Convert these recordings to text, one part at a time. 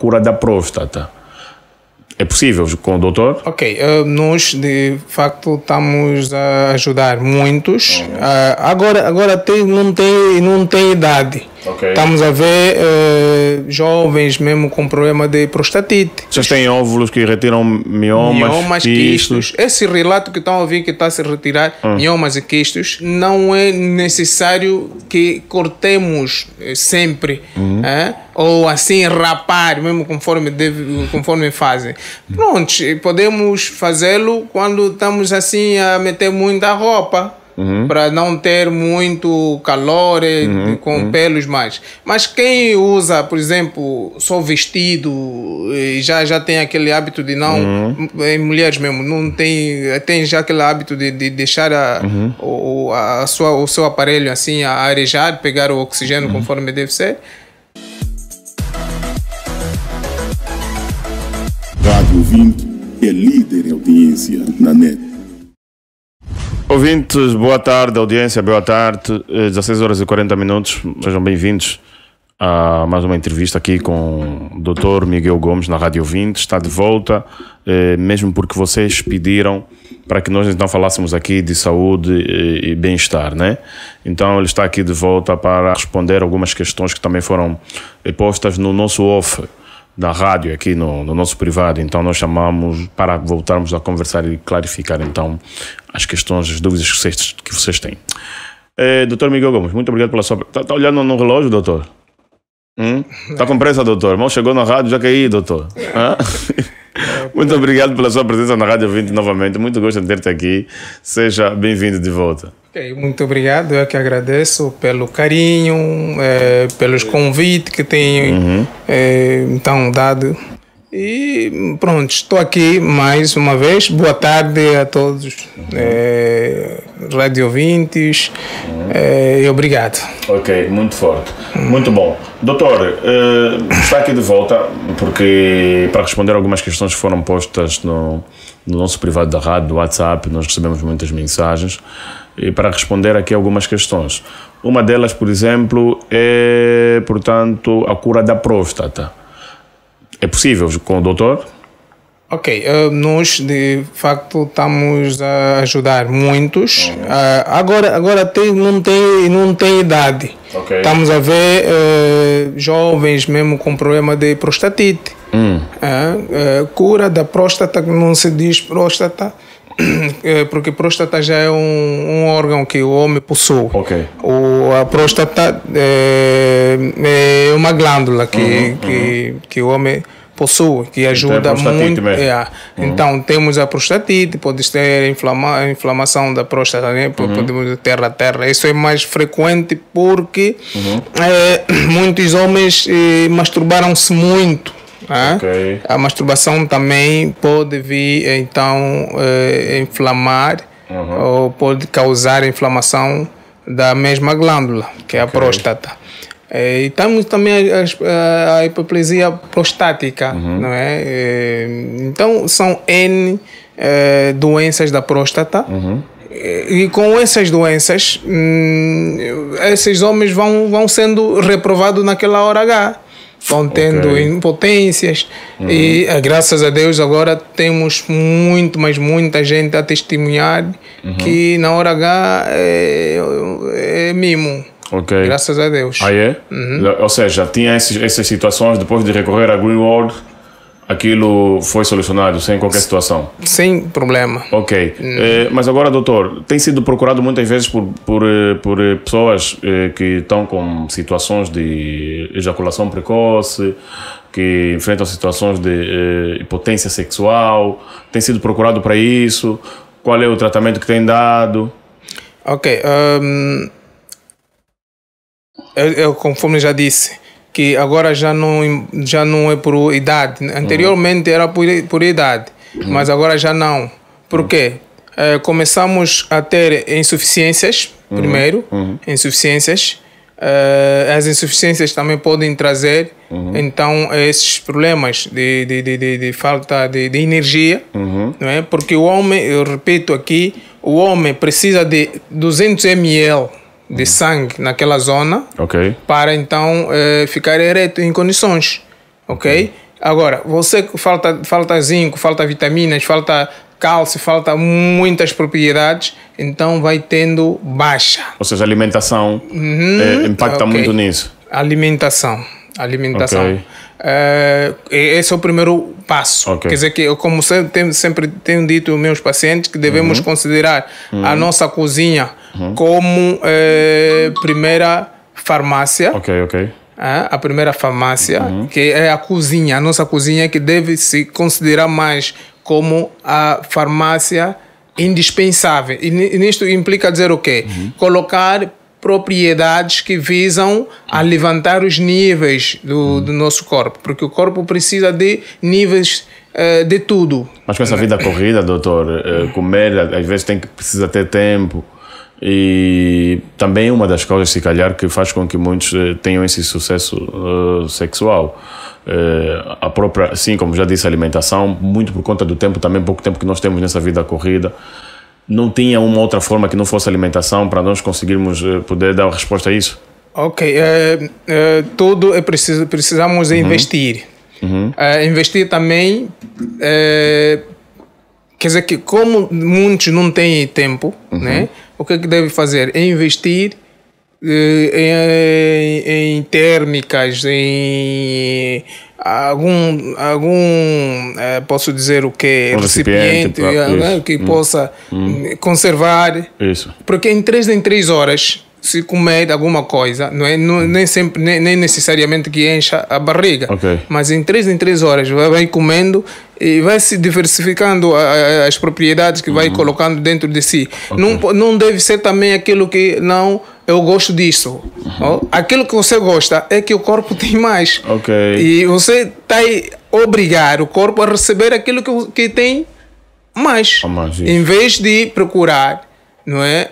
cura da próstata. É possível com o doutor? Ok, uh, nós de facto estamos a ajudar muitos. Uh, agora, agora tem, não tem, não tem idade. Okay. Estamos a ver eh, jovens mesmo com problema de prostatite. Vocês têm óvulos que retiram miomas, miomas quistos. quistos. Esse relato que estão a ouvir que está a se retirar hum. miomas e quistos, não é necessário que cortemos eh, sempre. Hum. ou assim rapar, mesmo conforme, deve, conforme fazem. Pronto, podemos fazê-lo quando estamos assim a meter muita roupa uhum. para não ter muito calor uhum. com uhum. pelos mais. Mas quem usa, por exemplo, só vestido e já, já tem aquele hábito de não. Uhum. Em mulheres mesmo, não tem, tem já aquele hábito de, de deixar a, uhum. o, a sua, o seu aparelho assim a arejar, pegar o oxigênio uhum. conforme deve ser. Rádio 20 é líder em audiência na net. Ouvintes, boa tarde, audiência, boa tarde. 16 eh, horas e 40 minutos, sejam bem-vindos a mais uma entrevista aqui com o Dr. Miguel Gomes na Rádio 20. Está de volta, eh, mesmo porque vocês pediram para que nós então falássemos aqui de saúde eh, e bem-estar, né? Então ele está aqui de volta para responder algumas questões que também foram postas no nosso off da rádio aqui no, no, nosso privado, então nós chamamos para voltarmos a conversar e clarificar então as questões, as dúvidas que vocês, que vocês têm. É, doutor Miguel Gomes, muito obrigado pela sua. Está tá olhando no relógio, doutor? Está hum? Tá com pressa, doutor? Mal chegou na rádio, já caí, doutor. Hã? É, muito é. obrigado pela sua presença na Rádio 20 novamente. Muito gosto de ter-te aqui. Seja bem-vindo de volta. Ok, muito obrigado. Eu é que agradeço pelo carinho, é, pelos convites que tenho uhum. é, então dado. E pronto, estou aqui mais uma vez. Boa tarde a todos, uhum. é, eh, radiovintes, uhum. é, obrigado. Ok, muito forte. Uhum. Muito bom. Doutor, uh, está aqui de volta porque para responder algumas questões que foram postas no, no nosso privado da rádio, do WhatsApp, nós recebemos muitas mensagens e para responder aqui algumas questões. Uma delas, por exemplo, é, portanto, a cura da próstata é possível com o doutor? Ok, eh, nós de facto estamos a ajudar muitos. Uhum. agora, agora tem, não, tem, não tem idade. Okay. Estamos a ver uh, jovens mesmo com problema de prostatite. Hum. Ah, cura da próstata, que não se diz próstata eh, porque próstata já é um, um, órgão que o homem possui. Okay. O, a próstata é, é uma glândula que, uhum, que, uhum. que o homem possui, que então é ajuda então, muito. É. Uhum. Então, temos a prostatite, pode ter inflama, inflamação da próstata, né? uhum. podemos ter a terra. Isso é mais frequente porque uhum. é, muitos homens é, masturbaram-se muito. Né? Okay. A masturbação também pode vir, então, eh, inflamar uhum. ou pode causar inflamação da mesma glândula, que é a okay. próstata. É, e temos também eh, a, a, a prostática, uhum. não é? é? Então, são N é, doenças da próstata. Uhum. E, e com essas doenças, hum, esses homens vão, vão sendo reprovados naquela hora H vão tendo okay. impotências uhum. e eh, graças a Deus agora temos muito, mas muita gente a testemunhar uhum. que na hora H é, é mimo. Okay. Graças a Deus. Ah, é? Uhum. Ou seja, tinha esses, essas situações depois de recorrer a Greenwald aquilo foi solucionado sem qualquer situação? Sem problema. Ok. É, mas agora, doutor, tem sido procurado muitas vezes por, por, eh, por eh, pessoas que estão com situações de ejaculação precoce, que enfrentam situações de hipotência sexual, tem sido procurado para isso? Qual é o tratamento que tem dado? Ok. Um, eu, eu, conforme já disse, que agora já não, já não é por idade. Anteriormente uhum. era por, por idade, uhum. mas agora já não. Por quê? Eh, começamos a ter insuficiências, primeiro, insuficiências. Eh, as insuficiências também podem trazer uhum. então esses problemas de, de, de, de falta de, energia uhum. não é porque o homem eu repito aqui o homem precisa de 200 ml de sangue naquela zona okay. para então eh, ficar ereto em condições, okay? ok? Agora, você falta, falta zinco, falta vitaminas, falta cálcio, falta muitas propriedades, então vai tendo baixa. Ou seja, a alimentação uhum, eh, impacta okay. muito nisso. Alimentação, alimentação. Uh, esse é o primeiro passo. Okay. Quer dizer que como sempre tenho, dito aos meus pacientes, que devemos uhum. considerar uhum. a nossa cozinha uhum. como uh, primeira farmácia. Ok, ok. Ah, a primeira farmácia, uhum. que é a cozinha, a nossa cozinha que deve se considerar mais como a farmácia indispensável. E nisto implica dizer o quê? Uhum. Colocar propriedades que visam a levantar os níveis do, do nosso corpo, porque o corpo precisa de níveis eh, de tudo. Mas com essa vida corrida, doutor, eh, comer às vezes tem que precisa ter tempo. E também uma das coisas, se calhar, que faz com que muitos eh, tenham esse sucesso sexual. a própria, sim, como já disse, a alimentação, muito por conta do tempo, também pouco tempo que nós temos nessa vida corrida não tinha uma outra forma que não fosse alimentação para nós conseguirmos eh, poder dar resposta a isso? Ok, eh, eh, tudo é preciso, precisamos uhum. investir. Uhum. investir também, quer dizer que como muitos não têm tempo, uhum. né, o que, é que deve fazer? É investir em, em, em térmicas, em algum algum é, posso dizer o que um recipiente, recipiente pra, é, né, que hum. possa hum. hum. conservar isso porque em três em três horas se comer alguma coisa não é não, hum. nem sempre nem, nem, necessariamente que encha a barriga okay. mas em três em três horas vai, vai comendo e vai se diversificando as propriedades que vai hum. colocando dentro de si okay. não não deve ser também aquilo que não eu gosto disso. Uhum. Aquilo que você gosta é que o corpo tem mais. Ok. E você está obrigar o corpo a receber aquilo que, que tem mais. Ah, mas, em vez de procurar não é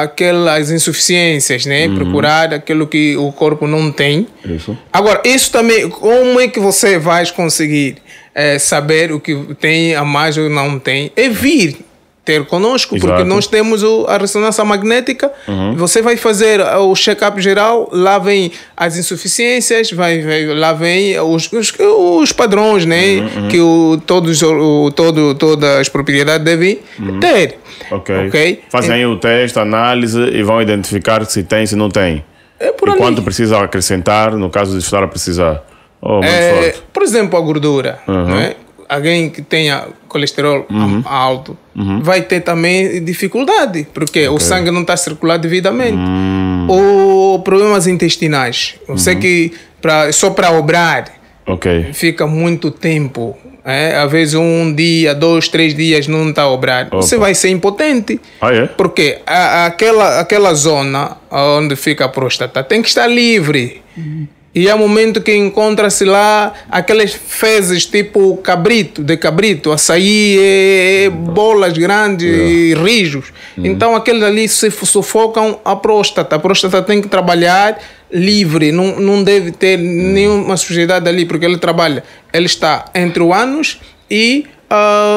aquelas insuficiências né uhum. procurar aquilo que o corpo não tem isso. agora isso também como é que você vai conseguir é, saber o que tem a mais ou não tem é vir ter conosco, Exato. porque nós temos o, a ressonância magnética. Uhum. Você vai fazer eh, o check-up geral, lá vem as insuficiências, vai, vai lá vem os, os, os padrões, né? Uhum, uhum. Que o, todos, o, todo, todas as propriedades devem uhum. ter. Ok. okay? Fazem é. o teste, a análise e vão identificar se tem, se não tem. É por e ali. quanto precisa acrescentar, no caso de estar a precisar. Oh, é, por exemplo, a gordura. Uhum. Né? alguém que tenha colesterol uhum. alto uhum. vai ter também dificuldade, porque okay. o sangue não está circulando devidamente. Uhum. Ou problemas intestinais. Eu sei uhum. que pra, só para obrar okay. fica muito tempo. É, às vezes um dia, dois, três dias não está a obrar. Opa. Você vai ser impotente. Ah, é? Porque a, aquela, aquela zona onde fica a próstata tem que estar livre. Uhum. E é o momento que encontra-se lá aquelas fezes tipo cabrito, de cabrito, açaí, e, bolas grandes yeah. É. e rijos. Uhum. Então aqueles ali se sufocam a próstata. A próstata tem que trabalhar livre, não, não deve ter uhum. nenhuma sujeidade ali, porque ele trabalha. Ele está entre o ânus e.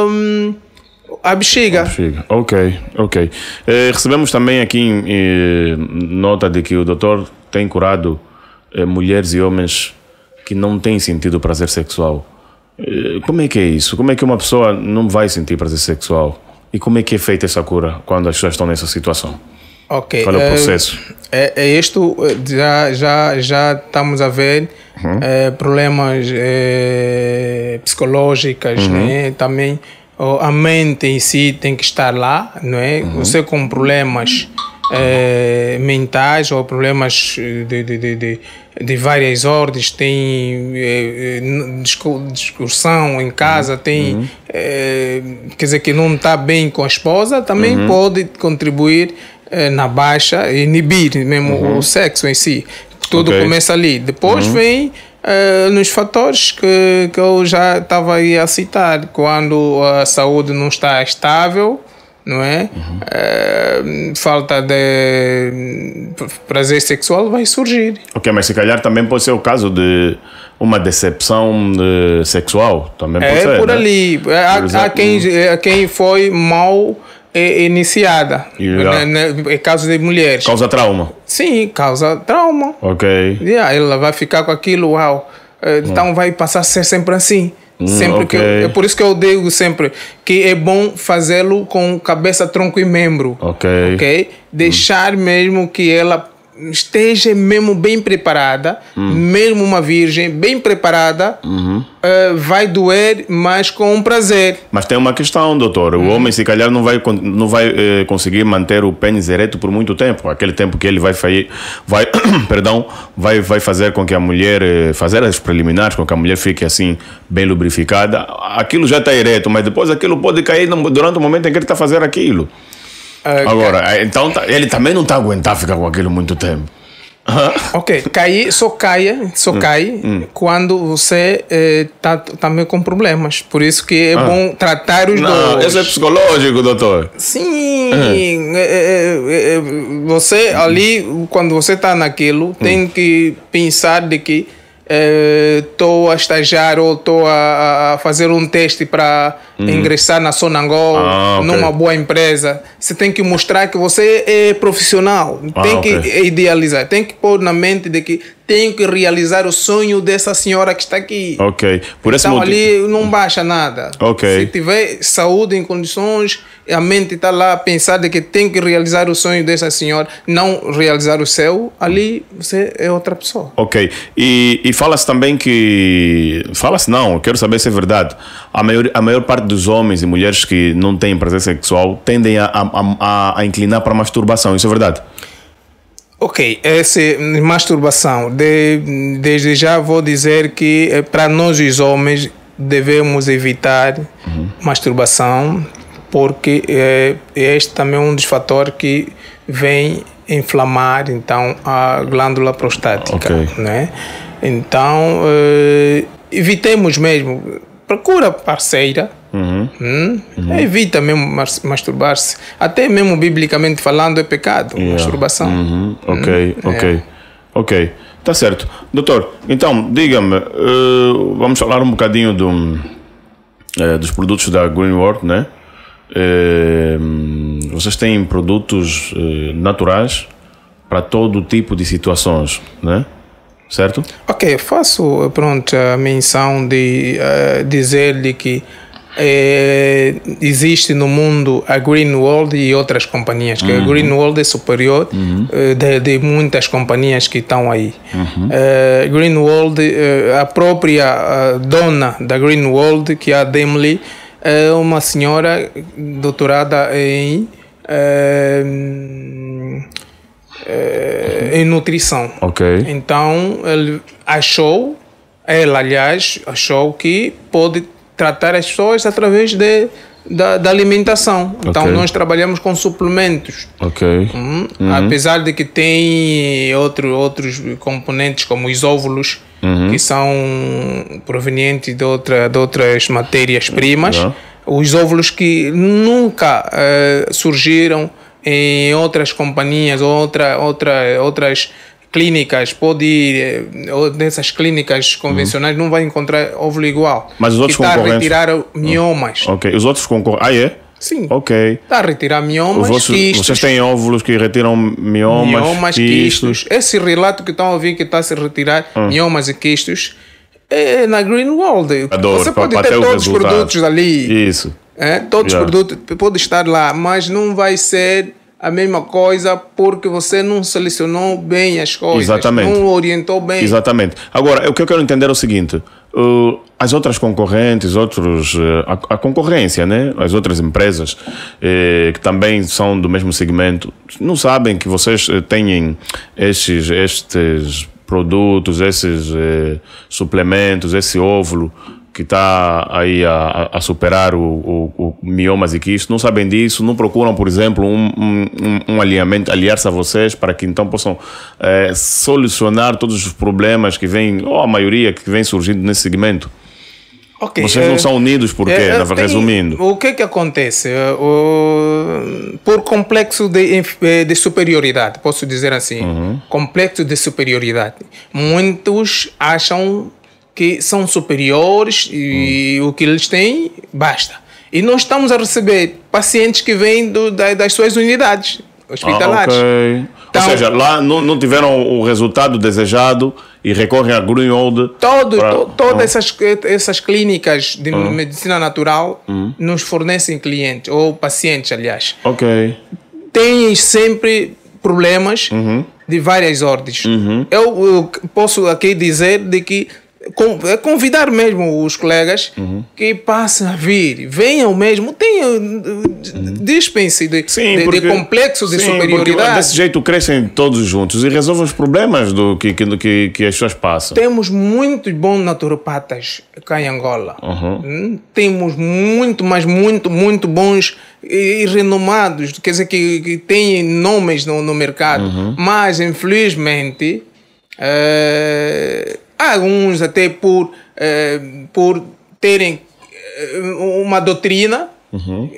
Um, a bexiga. A bexiga. Ok, ok. Eh, recebemos também aqui eh, nota de que o doutor tem curado eh, mulheres e homens que não têm sentido prazer sexual. Eh, como é que é isso? Como é que uma pessoa não vai sentir prazer sexual? E como é que é feita essa cura quando as pessoas estão nessa situação? Ok. Qual é o eh, processo? É, é isto, já, já, já estamos a ver uhum. é, problemas é, psicológicos, uhum. né? também a mente em si tem que estar lá, não é? Uhum. Você com problemas é, mentais ou problemas de, de, de, de várias ordens, tem eh, discussão em casa, uhum. tem uhum. quer dizer que não está bem com a esposa, também uhum. pode contribuir na baixa, inibir mesmo o uhum. sexo em si. Tudo okay. começa ali. Depois uhum. vem Uh, nos fatores que, que eu já estava aí a citar, quando a saúde não está estável, não é? Uhum. Uh, falta de hum, prazer sexual vai surgir. Ok, mas se calhar também pode ser o caso de uma decepção de eh, sexual, também pode é ser. É por né? ali. Por há, há, quem, há hum. quem foi mal é iniciada. Yeah. Em né, né, é caso de mulheres. Causa trauma? Sim, causa trauma. Ok. Yeah, ela vai ficar com aquilo, uau. Eh, hum. Então vai passar a ser sempre assim. Hum, sempre okay. que eu, é por isso que eu digo sempre que é bom fazê-lo com cabeça, tronco e membro. Ok. Deixar hum. mesmo que ela esteja mesmo bem preparada, hum. mesmo uma virgem bem preparada, uhum. uh, vai doer, mas com um prazer. Mas tem uma questão, doutor. O hum. homem, se calhar, não vai, não vai eh, conseguir manter o pênis ereto por muito tempo. Aquele tempo que ele vai, vai perdão, vai, vai fazer com que a mulher, eh, fazer as preliminares, com que a mulher fique assim, bem lubrificada. Aquilo já está ereto, mas depois aquilo pode cair durante o momento em que ele está fazendo aquilo. Ah, Agora, eh, então tá, ele também não está aguentando ficar com aquilo muito tempo. Ah. ok, cair só cai, só hum, cai hum, hum. quando você está eh, tá também com problemas. Por isso que é ah. bom tratar os não, dois. Isso é psicológico, doutor. Sim, uhum. é, é, é, você ali, quando você está naquilo, tem hum. que pensar de que estou uh, a estagiar ou estou a, a, fazer um teste para uhum. ingressar na Sonangol, ah, okay. numa boa empresa. Você tem que mostrar que você é profissional, ah, tem okay. que idealizar, tem que pôr na mente de que tenho que realizar o sonho dessa senhora que está aqui. Ok. Por então motivo... ali não baixa nada. Ok. Se tiver saúde em condições, a mente está lá a pensar de que tem que realizar o sonho dessa senhora, não realizar o seu, ali você é outra pessoa. Ok. E, e fala-se também que. Fala-se não, quero saber se é verdade. A maior, a maior parte dos homens e mulheres que não têm prazer sexual tendem a, a, a, a inclinar para a masturbação, isso é verdade? Ok, essa masturbação, de, desde já vou dizer que eh, para nós os homens devemos evitar uhum. masturbação, porque eh, é, este também é um dos fatores que vem inflamar então a glândula prostática, okay. né? Então é, evitemos mesmo, procura parceira, Uhum. Hum? Uhum. É, evita mesmo masturbar-se. Até mesmo biblicamente falando é pecado, yeah. masturbação. Uhum. Ok, hum? ok, é. ok. Tá certo. Doutor, então, diga-me, uh, vamos falar um bocadinho do, uh, dos produtos da Green World, né? Uh, vocês têm produtos naturais para todo tipo de situações, né? Certo? Ok, faço, pronto, a menção de dizer-lhe que é, existe no mundo a Greenwald e outras companhias, que uhum. a Greenwald é superior uhum. Eh, de, de, muitas companhias que estão aí. Uhum. É, a própria dona da Greenwald, que é a Demley, é uma senhora doutorada em. É, em nutrição. Ok. Então ele achou, ela aliás, achou que pode tratar as pessoas através de, da, da alimentação. Então, okay. nós trabalhamos com suplementos. Ok. Uhum. Uhum. Apesar de que tem outro, outros componentes, como os óvulos, uhum. que são provenientes de, outra, de outras matérias-primas. Uhum. Os óvulos que nunca uh, surgiram em outras companhias ou outra, outra, outras clínicas, pode ir, eh, nessas clínicas convencionais, uhum. não vai encontrar óvulo igual. Mas os outros que tá concorrentes... Está a retirar ah. miomas. Uhum. Ok, os outros concorrentes... Ah, é? Sim. Ok. Está a retirar miomas, vossos, quistos. Vocês têm óvulos que retiram miomas, miomas quistos. quistos. Esse relato que estão a ouvir que está a se retirar uhum. miomas e quistos é, é na Green World. Adoro, Você pode ter todos os produtos ali. Isso. É, todos yeah. os produtos podem estar lá, mas não vai ser a mesma coisa porque você não selecionou bem as coisas, Exatamente. não orientou bem. Exatamente. Agora, o que eu quero entender é o seguinte: uh, as outras concorrentes, outros, uh, a, a, concorrência, né? as outras empresas eh, que também são do mesmo segmento, não sabem que vocês eh, têm estes, estes produtos, esses suplementos, esse óvulo que está aí a, a, superar o, o, o miomas e que isso, não sabem disso, não procuram, por exemplo, um, um, um alinhamento, aliar-se a vocês para que então possam é, solucionar todos os problemas que vêm, ou a maioria que vem surgindo nesse segmento? Okay, Vocês não eh, são unidos porque, eh, é, tem, resumindo. O que é que acontece? O, por complexo de, de, superioridade, posso dizer assim, uhum. complexo de superioridade. Muitos acham que são superiores e hum. o que eles têm basta. E nós estamos a receber pacientes que vêm do, da, das suas unidades hospitalares. Ah, okay. então, Ou seja, lá não, não, tiveram o resultado desejado e recorrem a Grunhold. Todo, to, todas essas, essas clínicas de hum. medicina natural hum. nos fornecem clientes, ou pacientes, aliás. Ok. Têm sempre problemas uhum. de várias ordens. Uhum. Eu, eu posso aqui dizer de que é convidar mesmo os colegas uhum. que passem a vir, venham mesmo, tenham, eh, uhum. de, sim, de, porque, de complexo de sim, superioridade. Desse jeito crescem todos juntos e resolvem os problemas do que, do que, que as pessoas passam. Temos muitos bons naturopatas cá em Angola. Uhum. Hum? Temos muito, mas muito, muito bons e, e renomados, quer dizer, que, que têm nomes no, no mercado. Uhum. Mas, infelizmente, eh, Alguns até por, eh, por terem eh, uma doutrina, uhum.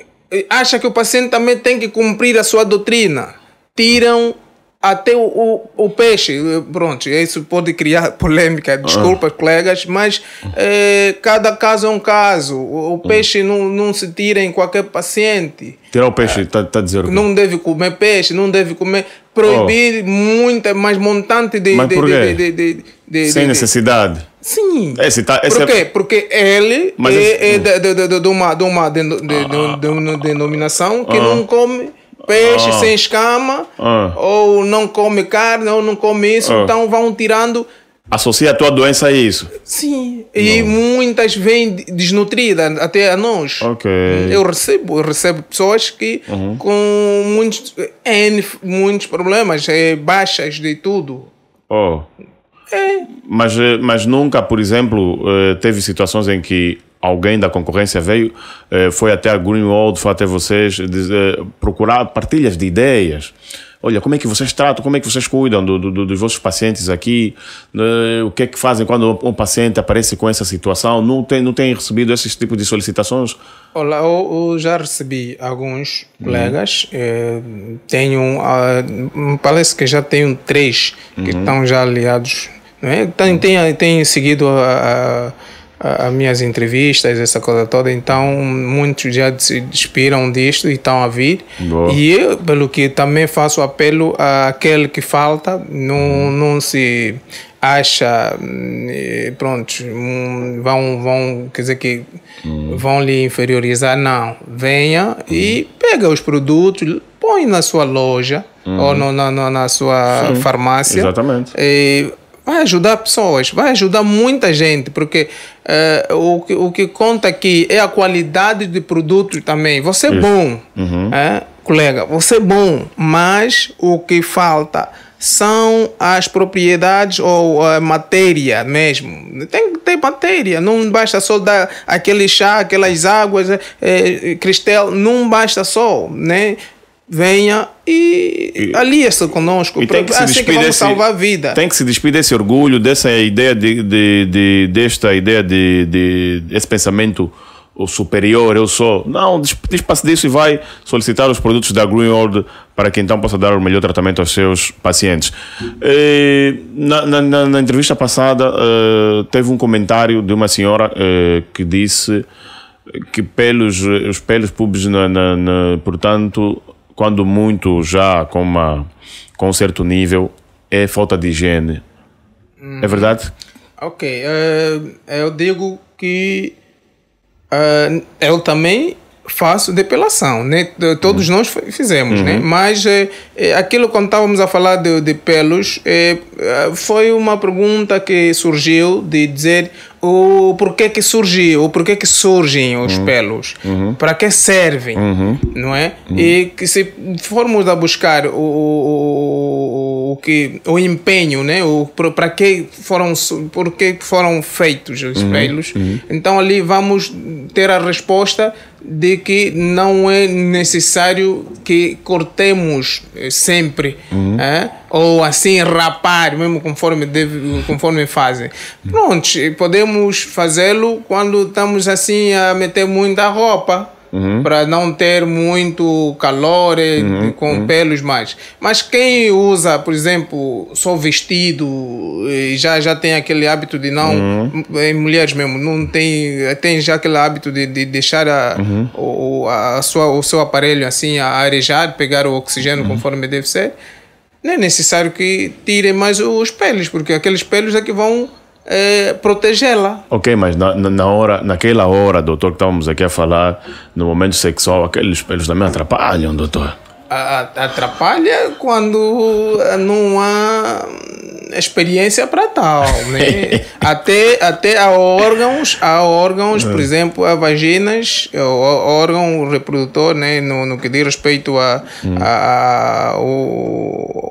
acha que o paciente também tem que cumprir a sua doutrina. Tiram até o, o, o, peixe, eh, pronto, isso pode criar polêmica, ah. desculpa, colegas, mas cada caso é um caso. O, hum. peixe não, não se tira em qualquer paciente. Tirar o peixe, está ah, tá, tá dizendo. Não deve comer peixe, não deve comer proibir oh. muita, mais montante de. Mas de, por quê? De, de, de, Sem necessidade. Sim. Esse tá, esse por é- quê? É... Porque ele Mas é, esse... é de, uma, de uma denominação que ah. não come peixe ah. sem escama, ah. ou não come carne, ou não come isso, ah. então vão tirando Associa a tua doença a isso? Sim. Não. E muitas vêm desnutridas, até a nós. Ok. Eu recebo, eu recebo pessoas que uhum. com muitos, é, N, muitos problemas, é, baixas de tudo. Oh. É. Mas, eh, mas nunca, por exemplo, eh, teve situações em que alguém da concorrência veio, eh, foi até a Greenwald, foi até vocês, procurar partilhas de ideias Olha, como é que vocês tratam, como é que vocês cuidam do, do, dos vossos pacientes aqui? Eh, o que é que fazem quando um paciente aparece com essa situação? Não tem, não tem recebido esses tipos de solicitações? Olá, eu, eu já recebi alguns uhum. colegas. Eh, tenho, uh, parece que já tenho três que uhum. estão já aliados. Né? Tem, uhum. tem, tem seguido a, a as minhas entrevistas, essa coisa toda. Então, muitos já se inspiram disto e estão a vir. Boa. E eu, pelo que também faço apelo àquele que falta, não, hum. não se acha hum, pronto hum, vão vão quer dizer que hum. vão lhe inferiorizar não venha hum. e pega os produtos põe na sua loja uhum. ou no, na, na, na sua Sim. farmácia Exatamente. e vai ajudar pessoas, vai ajudar muita gente, porque eh, o, que, o que conta aqui é a qualidade de produto também. Você é bom, uhum. é, colega, você é bom, mas o que falta são as propriedades ou a eh, matéria mesmo. Tem que ter matéria, não basta só dar aquele chá, aquelas águas, é, eh, cristal, não basta só, né? venha e, e alia-se conosco. E tem que se assim que salvar a vida. Tem que se despedir desse orgulho, dessa ideia de, de, de desta ideia de, de esse pensamento o superior, eu sou. Não, despasse disso e vai solicitar os produtos da Green World para que então possa dar o melhor tratamento aos seus pacientes. E, na, na, na, entrevista passada, uh, teve um comentário de uma senhora uh, que disse que pelos, os pelos públicos, na, na, portanto, quando muito já com, uma, com um certo nível, é falta de higiene. É hum. É verdade? Ok. Uh, eu digo que uh, eu também faço depilação, né? Todos hum. nós fizemos, né? uhum. né? Mas aquilo quando estávamos a falar de, de pelos, foi uma pergunta que surgiu de dizer o porquê que surgiu, o porquê que surgem os uhum. pelos, uhum. para que servem, uhum. não é? Uhum. E que se formos a buscar o, o o que o empenho, né? O para que foram por que foram feitos os espelhos. Uhum, uhum. Então ali vamos ter a resposta de que não é necessário que cortemos eh, sempre, uhum. é? ou assim rapar, mesmo conforme, deve, conforme fazem. Pronto, podemos fazê-lo quando estamos assim a meter muita roupa. Uhum. para não ter muito calor uhum. com uhum. pelos mais. Mas quem usa, por exemplo, só vestido e já, já tem aquele hábito de não. Uhum. Em mulheres mesmo, não tem. Tem já aquele hábito de, de deixar a, uhum. o, a sua, o seu aparelho assim a arejar, pegar o oxigênio uhum. conforme deve ser. Não é necessário que tirem mais os pelos, porque aqueles pelos é que vão é, protegê-la. Ok, mas na, na, hora, naquela hora, doutor, que estávamos aqui a falar, no momento sexual, aqueles eles também atrapalham, doutor. A, atrapalha quando não há experiência para tal, né? até, até há órgãos, a órgãos, por é. exemplo, a vaginas, órgão reprodutor, né? No, no que diz respeito à hum. a,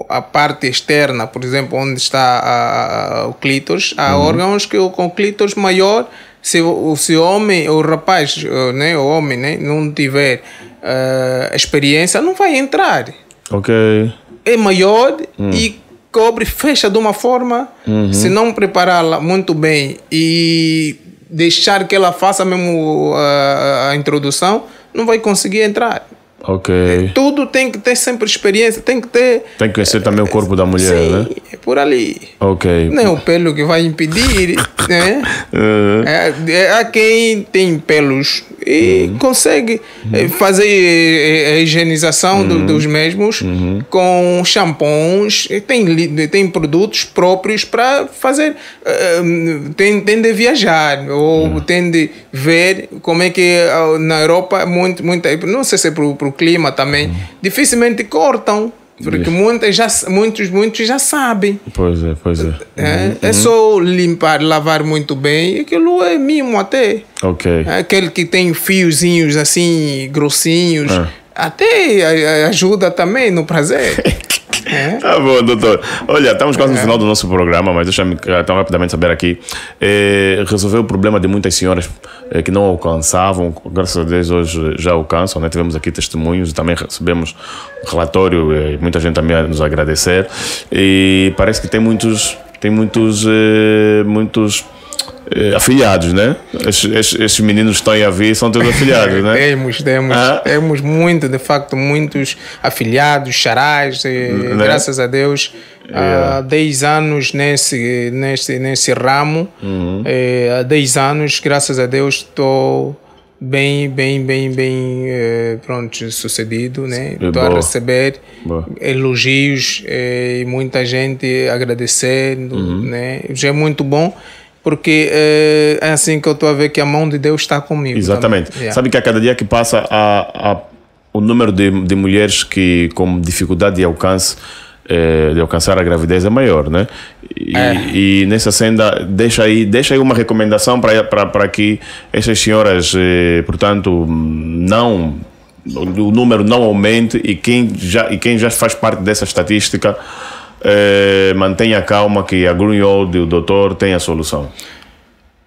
a, a, parte externa, por exemplo, onde está a, a, o clítoris, há uhum. órgãos que com clítoris maior se o se homem o rapaz né o homem né não tiver uh, experiência não vai entrar ok é maior hum. e cobre, fecha de uma forma, uhum. se não prepará-la muito bem e deixar que ela faça mesmo ah, a introdução, não vai conseguir entrar. Ok. É, tudo tem que ter sempre experiência, tem que ter. Tem que conhecer também o é, corpo da mulher, sim, né? É por ali. Ok. Não é o pelo que vai impedir, né? Uhum. É, é, há é, quem tem pelos e uhum. consegue uhum. fazer a higienização do, dos mesmos com xampons. Tem, tem produtos próprios para fazer. Uh, tem, tem de viajar ou tem de ver como é que na Europa, muito, muito, não sei se é por o clima também, dificilmente cortam. Porque muitos já, muitos, muitos já sabem. Pois é, pois é. É, é uhum. Uhum. só limpar, lavar muito bem. Aquilo é mimo até. Ok. Aquele que tem fiozinhos assim, grossinhos. É. Até ajuda também no prazer. É? Tá bom, doutor. Olha, estamos quase é. no final do nosso programa, mas deixa-me eh, tão rapidamente saber aqui. É, resolveu o problema de muitas senhoras eh, que não alcançavam, graças a Deus hoje já alcançam, né? Tivemos aqui testemunhos, também recebemos relatório, muita gente também a nos agradecer. E parece que tem muitos, tem muitos, muitos eh, é, afiliados, né? Es, es, esses meninos que estão aí a ver são todos afiliados, né? temos, temos, ah. temos muito, de facto, muitos afiliados, charais, e, eh, né? graças a Deus. Yeah. Há 10 anos nesse, nesse, nesse ramo, uhum. Eh, há 10 anos, graças a Deus, estou bem, bem, bem, bem eh, pronto, sucedido, né? É estou a receber Boa. elogios e muita gente agradecendo, uhum. né? Já é muito bom porque é, é assim que eu estou a ver que a mão de Deus está comigo. Exatamente. Yeah. Sabe que a cada dia que passa, a, a, o número de, de mulheres que com dificuldade de alcance eh, de alcançar a gravidez é maior, né? E, é. e nessa senda, deixa aí, deixa aí uma recomendação para que essas senhoras, eh, portanto, não o número não aumente e quem já, e quem já faz parte dessa estatística eh, mantenha calma que a Grunhold e o doutor têm a solução.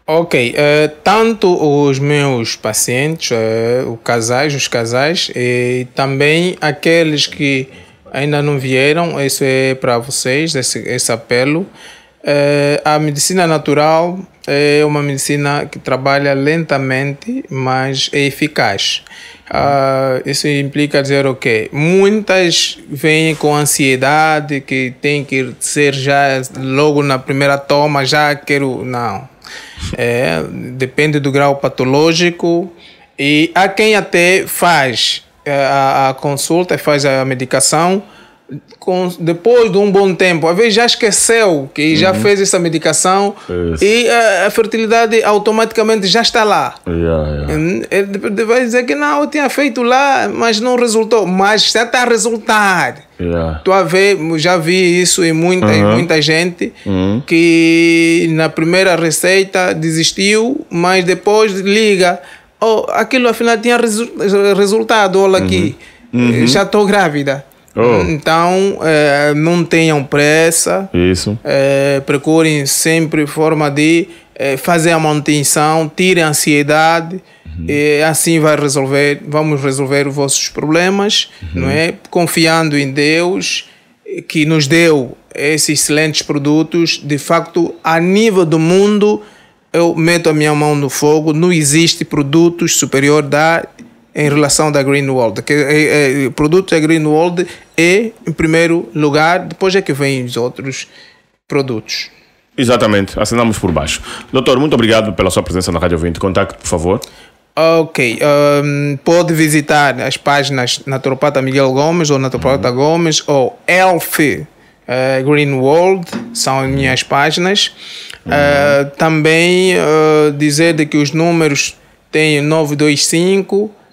Ok, uh, tanto os meus pacientes, uh, o casais, os casais, e também aqueles que ainda não vieram, isso é para vocês, esse, esse apelo. Eh, a medicina natural é uma medicina que trabalha lentamente, mas é eficaz. Ah, isso implica dizer o okay, quê? Muitas vêm com ansiedade, que tem que ser já logo na primeira toma, já quero. Não. É, depende do grau patológico. E há quem até faz eh, a, a consulta, faz a medicação com, depois de um bom tempo, às vezes já esqueceu que já uhum. fez essa medicação Isso. e a, a, fertilidade automaticamente já está lá. Yeah, yeah. Ele vai dizer que não, eu tinha feito lá, mas não resultou. Mas já está a resultar. Yeah. Tu a ver, já vi isso em muita, uhum. muita gente uhum. que na primeira receita desistiu, mas depois liga. Oh, aquilo afinal tinha resu resultado, olha aqui, uhum. Uhum. já estou grávida. Oh. Então, é, não tenham pressa. Isso. É, procurem sempre forma de é, fazer a manutenção, tirem a ansiedade. Uhum. E assim vai resolver, vamos resolver os vossos problemas, uhum. não é? Confiando em Deus que nos deu esses excelentes produtos. De facto, a nível do mundo, eu meto a minha mão no fogo, não existe produtos superior da em relação da Greenwald, que é, é, é o produto Green é Greenwald é em primeiro lugar, depois é que vêm os outros produtos. Exatamente, assinamos por baixo. Doutor, muito obrigado pela sua presença na Rádio 20. Contacto, por favor. Ok, um, pode visitar as páginas Naturopata Miguel Gomes ou Naturopata uhum. Gomes ou Elf uh, Greenwald, são minhas páginas. Uhum. Uh, também uh, dizer de que os números têm 925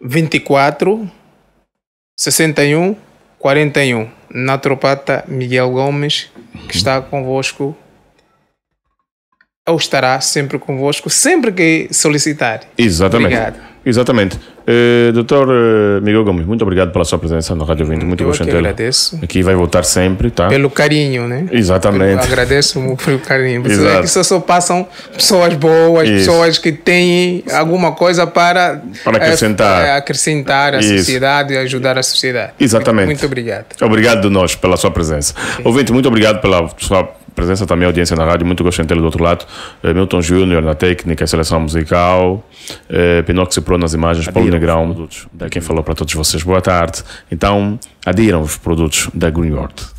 24 61 41. Naturopata Miguel Gomes, que está convosco ou estará sempre convosco, sempre que solicitar. Exatamente. Obrigado. Exatamente. Uh, doutor eh, Miguel Gomes, muito obrigado pela sua presença no Rádio 20. Hum, muito gostoso. Eu agradeço. Aqui vai voltar sempre, tá? Pelo carinho, né? Exatamente. Eu agradeço muito pelo carinho. Vocês é aqui só, passam pessoas boas, Isso. pessoas que têm alguma coisa para, para eh, acrescentar, é, acrescentar à sociedade e ajudar a sociedade. Exatamente. Muito, obrigado. obrigado. de nós pela sua presença. Sim. Ouvinte, muito obrigado pela sua presença presença também, audiência na rádio, muito gostoso de do outro lado. Eh, Milton Júnior na técnica e seleção musical, é, eh, Pinóquio Pro nas imagens, Paulo Negrão, da é quem falou para todos vocês boa tarde. Então, adiram os produtos da Green World.